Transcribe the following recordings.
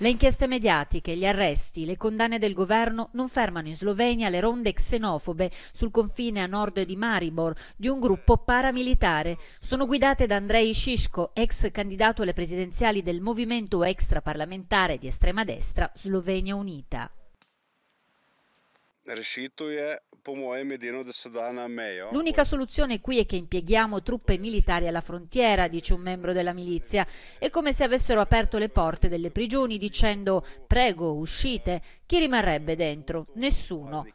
Le inchieste mediatiche, gli arresti, le condanne del governo non fermano in Slovenia le ronde xenofobe sul confine a nord di Maribor di un gruppo paramilitare. Sono guidate da Andrei Shishko, ex candidato alle presidenziali del movimento extraparlamentare di estrema destra Slovenia Unita. L'unica soluzione qui è che impieghiamo truppe militari alla frontiera, dice un membro della milizia. È come se avessero aperto le porte delle prigioni dicendo prego, uscite. Chi rimarrebbe dentro? Nessuno.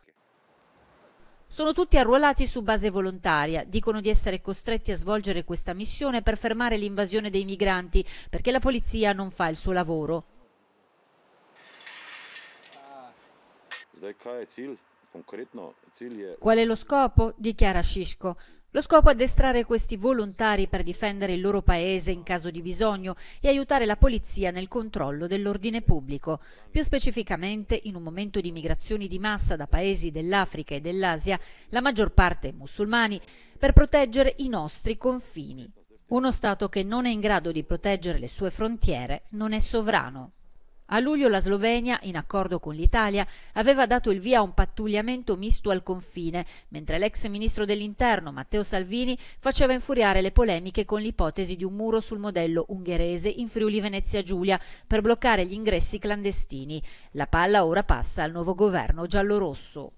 Sono tutti arruolati su base volontaria, dicono di essere costretti a svolgere questa missione per fermare l'invasione dei migranti, perché la polizia non fa il suo lavoro. Qual è lo scopo? dichiara Shishko. Lo scopo è addestrare questi volontari per difendere il loro paese in caso di bisogno e aiutare la polizia nel controllo dell'ordine pubblico. Più specificamente, in un momento di migrazioni di massa da paesi dell'Africa e dell'Asia, la maggior parte musulmani, per proteggere i nostri confini. Uno Stato che non è in grado di proteggere le sue frontiere non è sovrano. A luglio la Slovenia, in accordo con l'Italia, aveva dato il via a un pattugliamento misto al confine, mentre l'ex ministro dell'Interno Matteo Salvini faceva infuriare le polemiche con l'ipotesi di un muro sul modello ungherese in Friuli Venezia Giulia per bloccare gli ingressi clandestini. La palla ora passa al nuovo governo giallorosso.